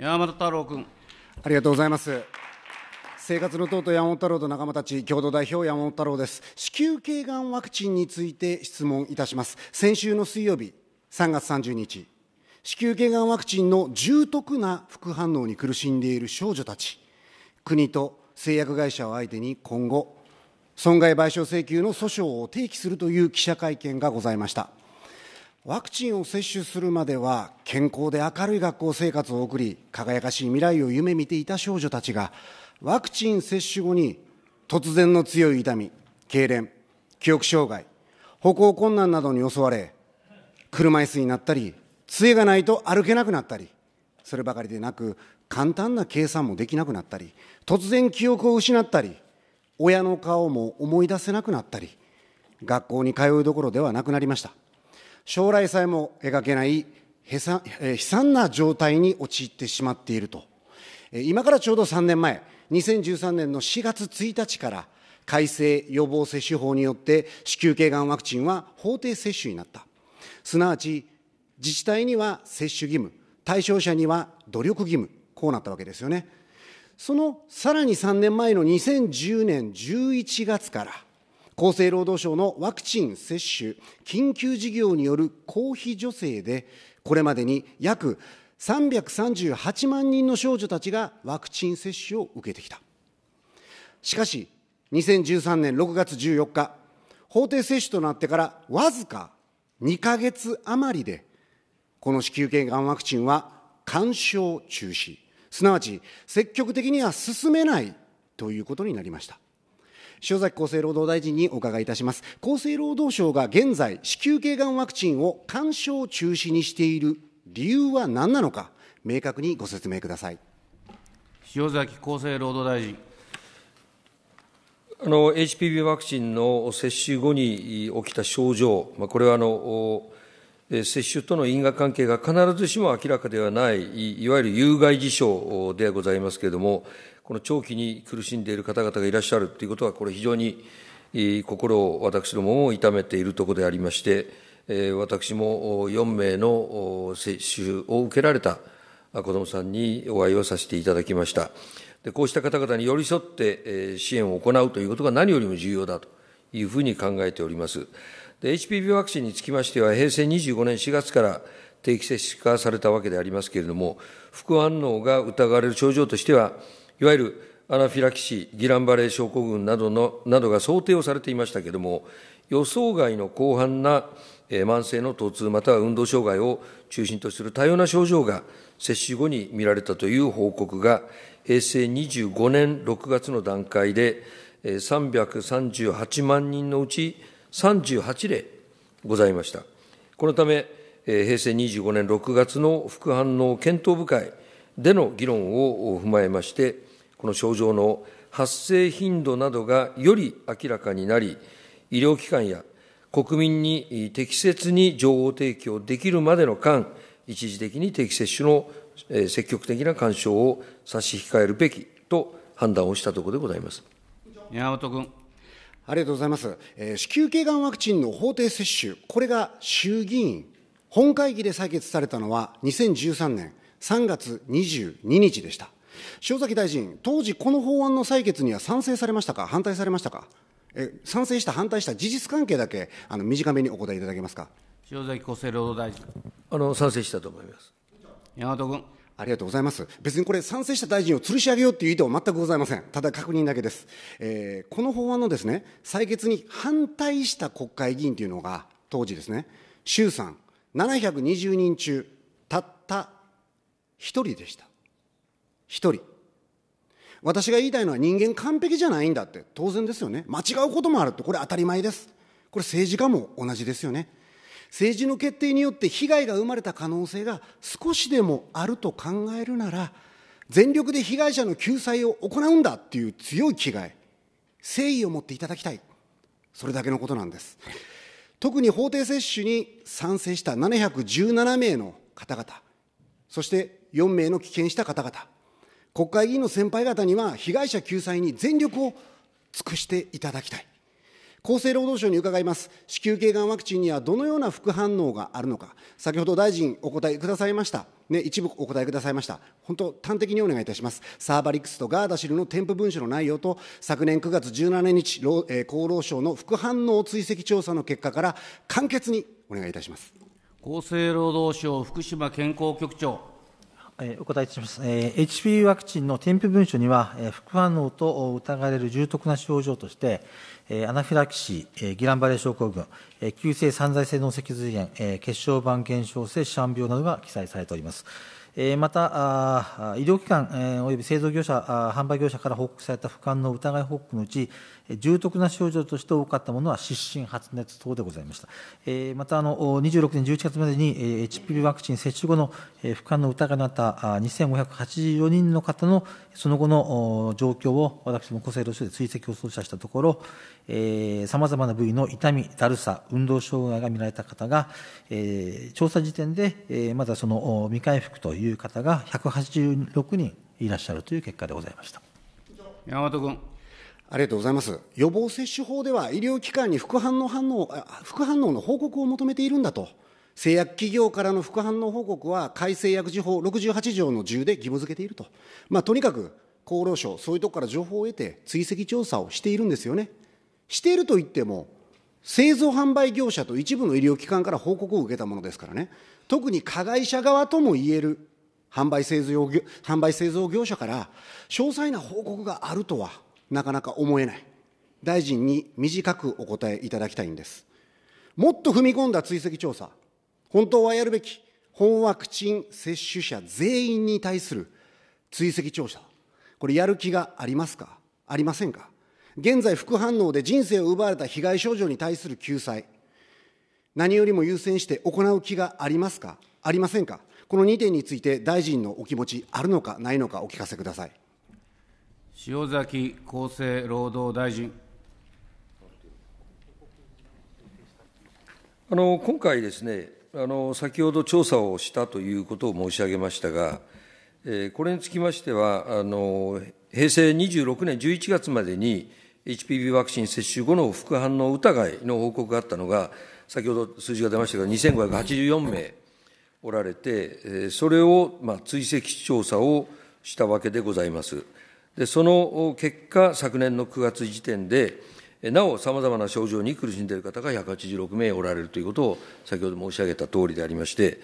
山本太郎君。ありがとうございます。生活の党と山本太郎と仲間たち共同代表山本太郎です子宮頸がんワクチンについて質問いたします先週の水曜日3月30日子宮頸がんワクチンの重篤な副反応に苦しんでいる少女たち国と製薬会社を相手に今後損害賠償請求の訴訟を提起するという記者会見がございましたワクチンを接種するまでは健康で明るい学校生活を送り輝かしい未来を夢見ていた少女たちがワクチン接種後に突然の強い痛み痙攣記憶障害歩行困難などに襲われ車椅子になったり杖がないと歩けなくなったりそればかりでなく簡単な計算もできなくなったり突然記憶を失ったり親の顔も思い出せなくなったり学校に通うどころではなくなりました将来さえも描けない悲惨な状態に陥ってしまっていると。今からちょうど3年前、2013年の4月1日から、改正予防接種法によって子宮頸がんワクチンは法定接種になった。すなわち、自治体には接種義務、対象者には努力義務、こうなったわけですよね。そのさらに3年前の2010年11月から、厚生労働省のワクチン接種緊急事業による公費助成で、これまでに約338万人の少女たちがワクチン接種を受けてきた。しかし、2013年6月14日、法定接種となってからわずか2か月余りで、この子宮頸がんワクチンは干渉中止、すなわち積極的には進めないということになりました。塩崎厚生労働大臣にお伺いいたします。厚生労働省が現在、子宮頸がんワクチンを干渉中止にしている理由は何なのか、明確にご説明ください。塩崎厚生労働大臣。あの HPV ワクチンの接種後に起きた症状、まあ、これはあの接種との因果関係が必ずしも明らかではない、いわゆる有害事象でございますけれども、この長期に苦しんでいる方々がいらっしゃるということは、これ、非常に心を、私どもも痛めているところでありまして、私も4名の接種を受けられた子どもさんにお会いをさせていただきました。でこうした方々に寄り添って支援を行うということが何よりも重要だというふうに考えております。HPV ワクチンにつきましては、平成25年4月から定期接種化されたわけでありますけれども、副反応が疑われる症状としては、いわゆるアナフィラキシー、ギランバレー症候群などのなどが想定をされていましたけれども、予想外の広範な、慢性の疼痛または運動障害を中心とする多様な症状が接種後に見られたという報告が、平成25年6月の段階で、338万人のうち38例ございました。このため、平成25年6月の副反応検討部会での議論を踏まえまして、この症状の発生頻度などがより明らかになり、医療機関や国民に適切に情報提供できるまでの間、一時的に適接種の積極的な干渉を差し控えるべきと判断をしたところでございます。宮本君。ありがとうございます。えー、子宮頸がんワクチンの法定接種、これが衆議院本会議で採決されたのは2013年3月22日でした。塩崎大臣、当時、この法案の採決には賛成されましたか、反対されましたか、え賛成した、反対した、事実関係だけあの短めにお答えいただけますか。塩崎厚生労働大臣あの賛成したと思います。山本君ありがとうございます。別にこれ、賛成した大臣を吊るし上げようという意図は全くございません。ただ確認だけです。えー、この法案のですね、採決に反対した国会議員というのが、当時ですね、衆参720人中、たった1人でした。一人。私が言いたいのは人間完璧じゃないんだって当然ですよね。間違うこともあるって、これ当たり前です。これ政治家も同じですよね。政治の決定によって被害が生まれた可能性が少しでもあると考えるなら、全力で被害者の救済を行うんだっていう強い気概、誠意を持っていただきたい。それだけのことなんです。特に法定接種に賛成した717名の方々、そして4名の棄権した方々、国会議員の先輩方には、被害者救済に全力を尽くしていただきたい。厚生労働省に伺います。子宮頸がんワクチンにはどのような副反応があるのか、先ほど大臣お答えくださいました。ね、一部お答えくださいました。本当、端的にお願いいたします。サーバリックスとガーダシルの添付文書の内容と、昨年9月17日、えー、厚労省の副反応追跡調査の結果から、簡潔にお願いいたします。厚生労働省福島健康局長。お答えいたします。HPV ワクチンの添付文書には、副反応と疑われる重篤な症状として、アナフィラキシー、ギランバレー症候群、急性散在性脳脊髄炎、血小板減少性シャン病などが記載されております。また、医療機関および製造業者、販売業者から報告された不安の疑い報告のうち、重篤な症状として多かったものは失神、発熱等でございました。また、26年11月までに HPV ワクチン接種後の副反応疑いのあった2584人の方のその後の状況を私も厚生労働省で追跡を操作したところ、さまざまな部位の痛み、だるさ、運動障害が見られた方が、調査時点でまだその未回復という方が186人いらっしゃるという結果でございました。山本君。ありがとうございます。予防接種法では医療機関に副反応反応、副反応の報告を求めているんだと。製薬企業からの副反応報告は改正薬事法68条の10で義務付けていると。まあ、とにかく厚労省、そういうとこから情報を得て追跡調査をしているんですよね。していると言っても、製造販売業者と一部の医療機関から報告を受けたものですからね、特に加害者側ともいえる販売製造販売製造業者から詳細な報告があるとは、なかなか思えない。大臣に短くお答えいただきたいんです。もっと踏み込んだ追跡調査、本当はやるべき本ワクチン接種者全員に対する追跡調査、これやる気がありますかありませんか現在副反応で人生を奪われた被害症状に対する救済、何よりも優先して行う気がありますかありませんかこの2点について大臣のお気持ちあるのかないのかお聞かせください。塩崎厚生労働大臣。あの今回ですねあの、先ほど調査をしたということを申し上げましたが、えー、これにつきましてはあの、平成26年11月までに、HPV ワクチン接種後の副反応疑いの報告があったのが、先ほど数字が出ましたが、2584名おられて、それをまあ追跡調査をしたわけでございます。でその結果、昨年の9月時点で、なお、さまざまな症状に苦しんでいる方が186名おられるということを、先ほど申し上げたとおりでありまして、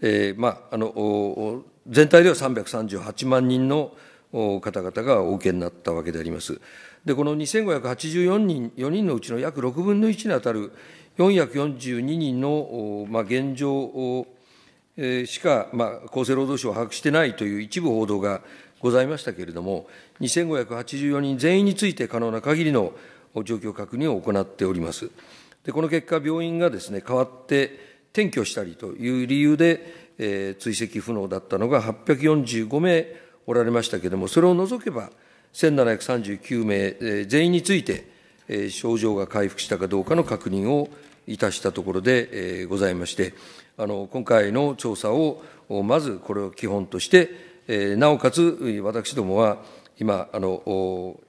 えーまあ、あの全体では338万人の方々がお受けになったわけであります。で、この2584人 ,4 人のうちの約6分の1に当たる442人の、まあ、現状を、えー、しか、まあ、厚生労働省は把握してないという一部報道がございましたけれども、2584人全員について可能な限りの状況確認を行っております。でこの結果、病院がですね、変わって転居したりという理由で、えー、追跡不能だったのが845名おられましたけれども、それを除けば、1739名、えー、全員について、えー、症状が回復したかどうかの確認をいたしたところで、えー、ございまして、あの今回の調査を、まずこれを基本として、えー、なおかつ、私どもは今、あの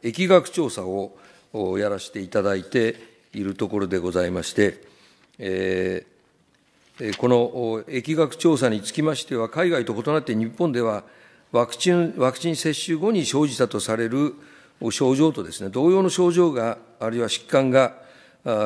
疫学調査をやらせていただいているところでございまして、えー、この疫学調査につきましては、海外と異なって日本ではワクチン、ワクチン接種後に生じたとされる症状とですね、同様の症状が、あるいは疾患が、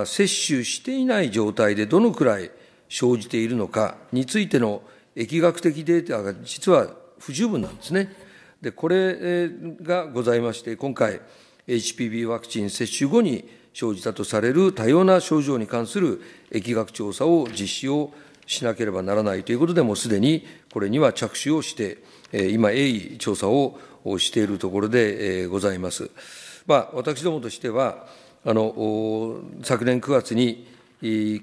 接種していない状態でどのくらい生じているのかについての疫学的データが実は不十分なんですね。で、これがございまして、今回、HPV ワクチン接種後に生じたとされる多様な症状に関する疫学調査を実施をしなければならないということで、もうすでにこれには着手をして、今、鋭意調査をしているところでございます。まあ、私どもとしては、あの昨年9月に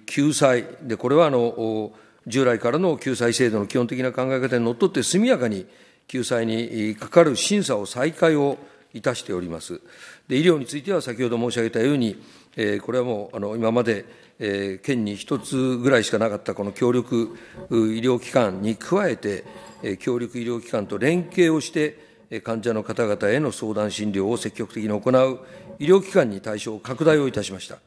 救済で、これはあの従来からの救済制度の基本的な考え方にのっとって速やかに救済にかかる審査を再開をいたしております。で医療については先ほど申し上げたように、えー、これはもうあの今まで、えー、県に1つぐらいしかなかったこの協力医療機関に加えて、えー、協力医療機関と連携をして、患者の方々への相談診療を積極的に行う医療機関に対象拡大をいたしました。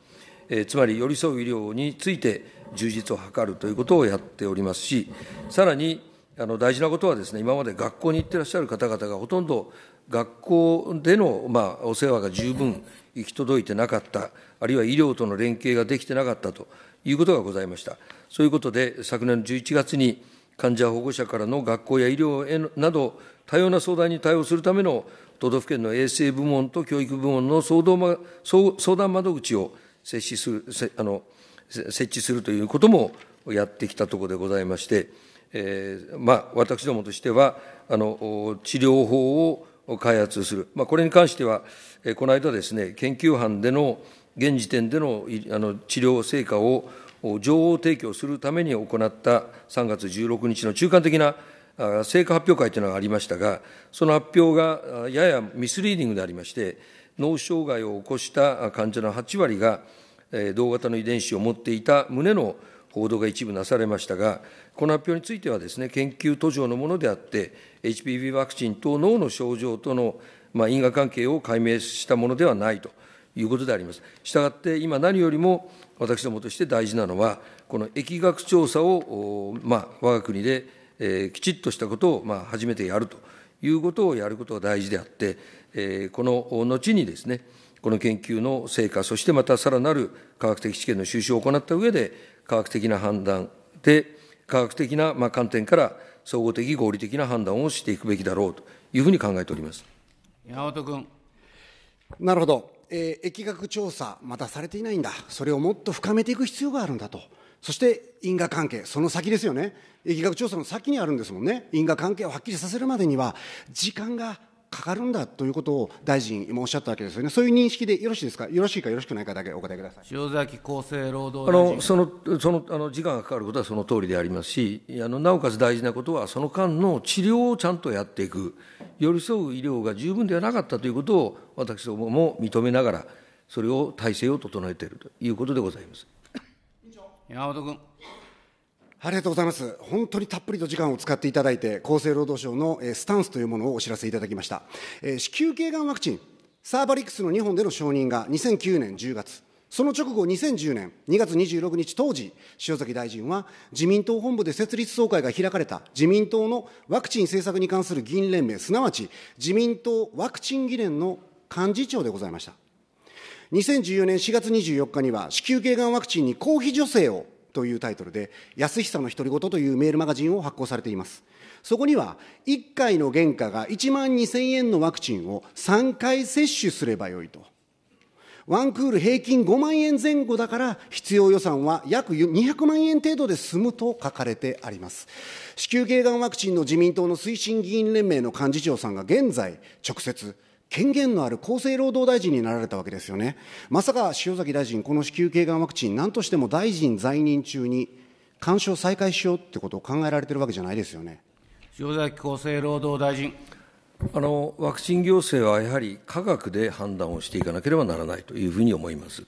えー、つまり寄り添う医療について、充実を図るということをやっておりますし、さらにあの大事なことはです、ね、今まで学校に行ってらっしゃる方々がほとんど学校での、まあ、お世話が十分行き届いてなかった、あるいは医療との連携ができてなかったということがございました。そういうことで、昨年11月に患者保護者からの学校や医療へなど、多様な相談に対応するための都道府県の衛生部門と教育部門の相談窓口を設置するあの設置するということもやってきたところでございまして、えー、まあ、私どもとしては、あの治療法を開発する、まあ、これに関しては、えこの間ですね、研究班での現時点でのあの治療成果を情報提供するために行った3月16日の中間的な成果発表会というのがありましたが、その発表がややミスリーディングでありまして、脳障害を起こした患者の8割が、同型の遺伝子を持っていた旨の報道が一部なされましたが、この発表についてはです、ね、研究途上のものであって、HPV ワクチン等脳の症状との、まあ、因果関係を解明したものではないということであります。したがって、今何よりも私どもとして大事なのは、この疫学調査を、まあ、我が国で、きちっとしたことを、まあ、初めてやるということをやることが大事であって、この後にですね、この研究の成果、そしてまたさらなる科学的知見の収集を行った上で、科学的な判断で、科学的なま観点から総合的、合理的な判断をしていくべきだろうというふうに考えております山本君。なるほど、えー、疫学調査、まだされていないんだ、それをもっと深めていく必要があるんだと。そして因果関係、その先ですよね、疫学調査の先にあるんですもんね、因果関係をはっきりさせるまでには、時間がかかるんだということを大臣、もおっしゃったわけですよね、そういう認識でよろしいですか、よろしいか、よろしくないかだけお答えください塩崎厚生労働あのそのそのあの時間がかかることはその通りでありますし、あのなおかつ大事なことは、その間の治療をちゃんとやっていく、寄り添う医療が十分ではなかったということを、私どもも認めながら、それを体制を整えているということでございます。山本君ありがとうございます。本当にたっぷりと時間を使っていただいて、厚生労働省のスタンスというものをお知らせいただきました。子宮頸がんワクチン、サーバリックスの日本での承認が2009年10月、その直後2010年2月26日当時、塩崎大臣は自民党本部で設立総会が開かれた自民党のワクチン政策に関する議員連盟、すなわち自民党ワクチン議連の幹事長でございました。2014年4月24日には子宮頸がんワクチンに公費助成をというタイトルで、安久の独り言というメールマガジンを発行されています。そこには、1回の原価が1万2000円のワクチンを3回接種すればよいと。ワンクール平均5万円前後だから必要予算は約200万円程度で済むと書かれてあります。子宮頸がんワクチンの自民党の推進議員連盟の幹事長さんが現在直接権限のある厚生労働大臣になられたわけですよね。まさか塩崎大臣、この子宮頸がんワクチン、何としても大臣在任中に干渉再開しようってことを考えられてるわけじゃないですよね。塩崎厚生労働大臣。あのワクチン行政はやはり科学で判断をしていかなければならないというふうに思います。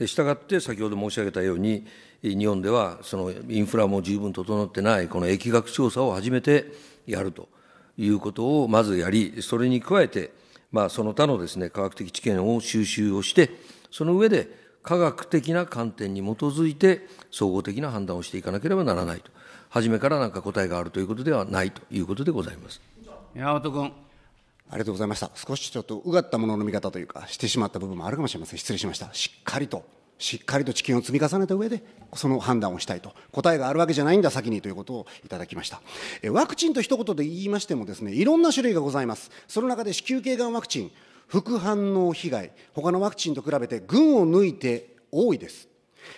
で従って先ほど申し上げたように、日本ではそのインフラも十分整ってない、この疫学調査を初めてやるということをまずやり、それに加えて、まあ、その他のですね、科学的知見を収集をして、その上で科学的な観点に基づいて総合的な判断をしていかなければならないと。初めから何か答えがあるということではないということでございます。山本君。ありがとうございました。少しちょっとうがったものの見方というか、してしまった部分もあるかもしれません。失礼しました。しっかりとしっかりと知見を積み重ねた上で、その判断をしたいと、答えがあるわけじゃないんだ、先にということをいただきました。ワクチンと一言で言いましてもです、ね、いろんな種類がございます、その中で子宮頸がんワクチン、副反応被害、他のワクチンと比べて群を抜いて多いです。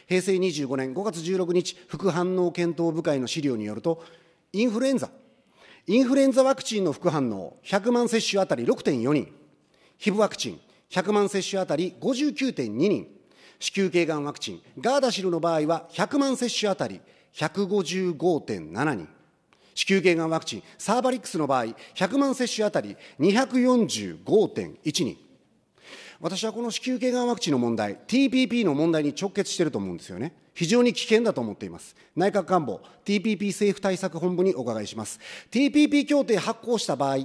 平成25年5月16日、副反応検討部会の資料によると、インフルエンザ、インフルエンザワクチンの副反応、100万接種あたり6.4人、ヒブワクチン、100万接種あたり59.2人、子宮頸がんワクチン、ガーダシルの場合は100万接種あたり155.7人、子宮頸がんワクチン、サーバリックスの場合、100万接種あたり245.1人、私はこの子宮頸がんワクチンの問題、TPP の問題に直結していると思うんですよね。非常に危険だと思っています。内閣官房、TPP 政府対策本部にお伺いします。TPP 協定発行した場合、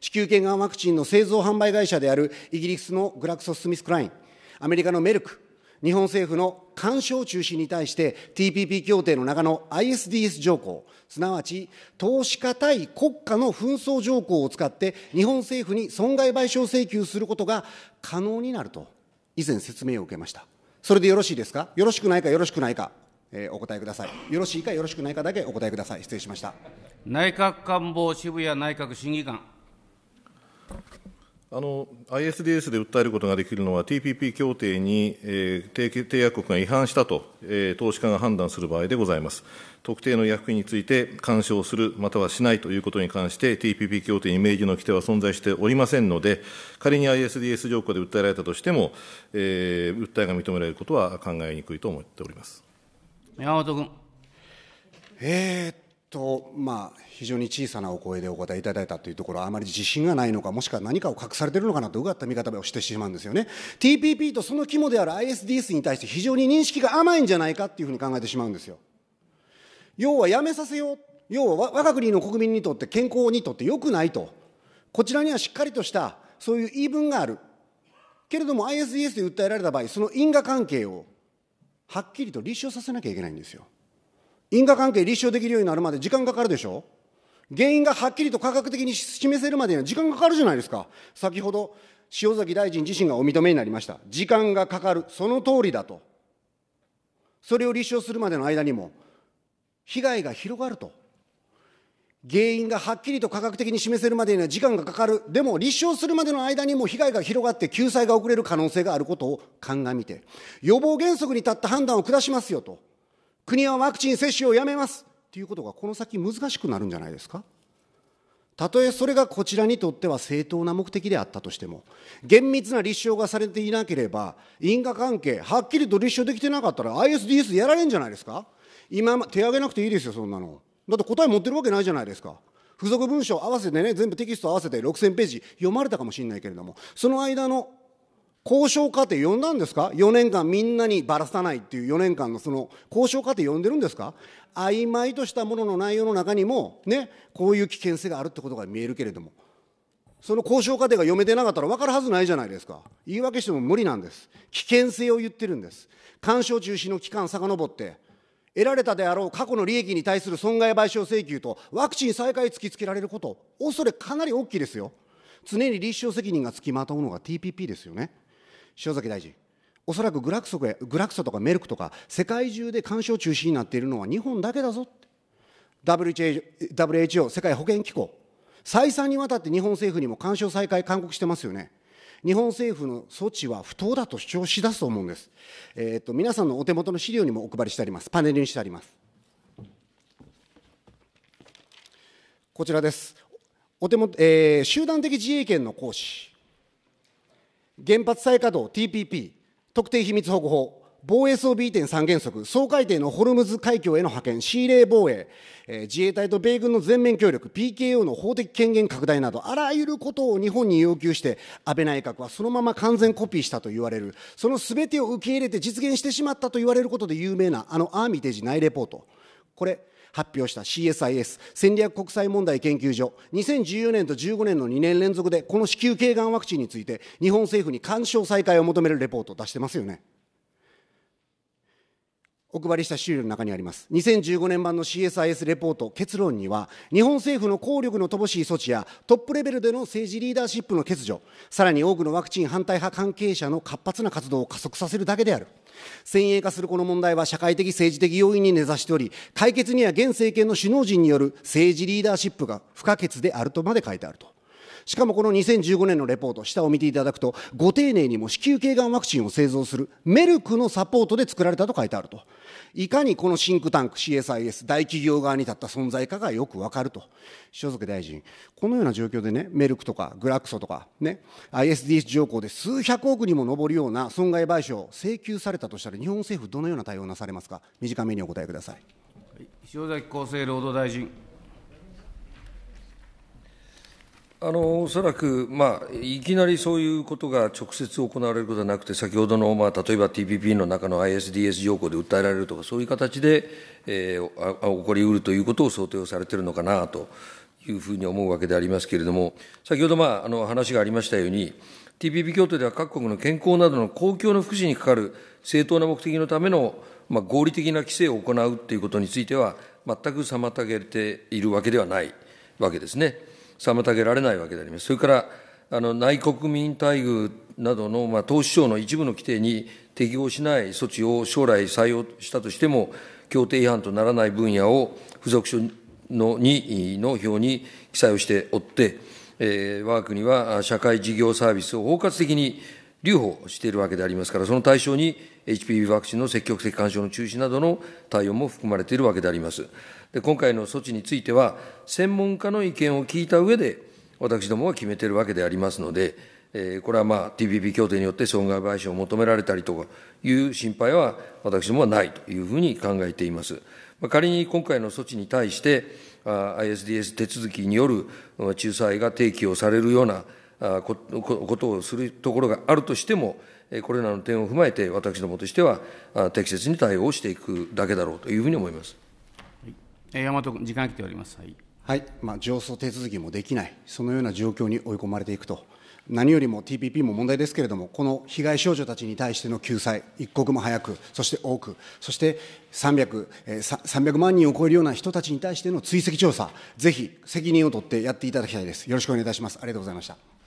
子宮頸がんワクチンの製造販売会社であるイギリスのグラクソ・スミスクライン、アメリカのメルク、日本政府の干渉中止に対して TPP 協定の中の ISDS 条項、すなわち投資家対国家の紛争条項を使って日本政府に損害賠償請求することが可能になると以前説明を受けました。それでよろしいですかよろしくないかよろしくないか、えー、お答えください。よろしいかよろしくないかだけお答えください。失礼しました。内閣官房渋谷内閣審議官。あの ISDS で訴えることができるのは、TPP 協定に、えー、締約国が違反したと、えー、投資家が判断する場合でございます。特定の役員について干渉する、またはしないということに関して、TPP 協定に明示の規定は存在しておりませんので、仮に ISDS 条項で訴えられたとしても、えー、訴えが認められることは考えにくいと思っております。山本君。えー、っと、まあ、非常に小さなお声でお答えいただいたというところは、あまり自信がないのか、もしくは何かを隠されているのかなと、うがった見方をしてしまうんですよね。TPP とその肝である ISDS に対して、非常に認識が甘いんじゃないかっていうふうに考えてしまうんですよ。要はやめさせよう。要は我が国の国民にとって健康にとって良くないと。こちらにはしっかりとしたそういう言い分がある。けれども ISDS で訴えられた場合、その因果関係をはっきりと立証させなきゃいけないんですよ。因果関係立証できるようになるまで時間かかるでしょ原因がはっきりと科学的に示せるまでには時間かかるじゃないですか。先ほど、塩崎大臣自身がお認めになりました。時間がかかる。その通りだと。それを立証するまでの間にも、被害が広がると。原因がはっきりと科学的に示せるまでには時間がかかる。でも、立証するまでの間にも被害が広がって救済が遅れる可能性があることを鑑みて、予防原則に立った判断を下しますよと。国はワクチン接種をやめますということがこの先難しくなるんじゃないですかたとえそれがこちらにとっては正当な目的であったとしても、厳密な立証がされていなければ、因果関係、はっきりと立証できてなかったら、ISDS やられんじゃないですか、今、手挙げなくていいですよ、そんなの。だって答え持ってるわけないじゃないですか。付属文書合わせてね、全部テキスト合わせて6000ページ読まれたかもしれないけれども、その間の交渉過程呼んだんですか ?4 年間みんなにばらさないっていう4年間のその交渉過程呼んでるんですか曖昧としたものの内容の中にも、ね、こういう危険性があるってことが見えるけれども、その交渉過程が読めてなかったら分かるはずないじゃないですか。言い訳しても無理なんです。危険性を言ってるんです。干渉中止の期間遡って、得られたであろう過去の利益に対する損害賠償請求とワクチン再開突きつけられること、恐れかなり大きいですよ。常に立証責任がつきまとうのが TPP ですよね。塩崎大臣、おそらくグラクソグラクソとかメルクとか、世界中で干渉中止になっているのは日本だけだぞ WHO, 世界保健機構、再三にわたって日本政府にも干渉再開、勧告してますよね。日本政府の措置は不当だと主張しだすと思うんです。えー、っと皆さんのお手元の資料にもお配りしてあります。パネルにしてあります。こちらです。お手元、えー、集団的自衛権の行使。原発再稼働 TPP 特定秘密保護法防衛装備移転三原則総改定のホルムズ海峡への派遣シーレ防衛、えー、自衛隊と米軍の全面協力 PKO の法的権限拡大などあらゆることを日本に要求して安倍内閣はそのまま完全コピーしたと言われるその全てを受け入れて実現してしまったと言われることで有名なあのアーミテージ内レポートこれ発表した CSIS 戦略国際問題研究所2014年と15年の2年連続でこの子宮頸がんワクチンについて日本政府に干渉再開を求めるレポートを出してますよね。お配りした資料の中にあります。2015年版の CSIS レポート結論には、日本政府の効力の乏しい措置や、トップレベルでの政治リーダーシップの欠如、さらに多くのワクチン反対派関係者の活発な活動を加速させるだけである。先鋭化するこの問題は社会的政治的要因に根ざしており、解決には現政権の首脳陣による政治リーダーシップが不可欠であるとまで書いてあると。しかもこの2015年のレポート、下を見ていただくと、ご丁寧にも子宮頸がんワクチンを製造するメルクのサポートで作られたと書いてあると。いかにこのシンクタンク CSIS 大企業側に立った存在かがよくわかると所属大臣このような状況でねメルクとかグラクソとかね ISDS 条項で数百億にも上るような損害賠償を請求されたとしたら日本政府どのような対応なされますか短めにお答えください塩崎厚生労働大臣あのおそらく、まあ、いきなりそういうことが直接行われることはなくて、先ほどの、まあ、例えば TPP の中の ISDS 条項で訴えられるとか、そういう形で、えー、起こりうるということを想定をされているのかなというふうに思うわけでありますけれども、先ほど、まあ、あの話がありましたように、TPP 協定では各国の健康などの公共の福祉にかかる正当な目的のための、まあ、合理的な規制を行うということについては、全く妨げているわけではないわけですね。妨げられないわけであります。それからあの内国民待遇などの、まあ、投資省の一部の規定に適合しない措置を将来採用したとしても、協定違反とならない分野を付属書の2の表に記載をしておって、えー、我が国は社会事業サービスを包括的に留保しているわけでありますから、その対象に HPV ワクチンの積極的干渉の中止などの対応も含まれているわけであります。で今回の措置については、専門家の意見を聞いた上で、私どもは決めているわけでありますので、えー、これは、まあ、TPP 協定によって損害賠償を求められたりという心配は、私どもはないというふうに考えています。まあ、仮に今回の措置に対して、ISDS 手続きによる仲裁が提起をされるようなことをするところがあるとしても、これらの点を踏まえて、私どもとしては適切に対応していくだけだろうというふうに思います。山本君、時間が来ております。はい。はい、まあ、上訴手続きもできない、そのような状況に追い込まれていくと。何よりも TPP も問題ですけれども、この被害少女たちに対しての救済、一刻も早く、そして多く、そして300、え300万人を超えるような人たちに対しての追跡調査、ぜひ責任を取ってやっていただきたいです。よろしくお願いいたします。ありがとうございました。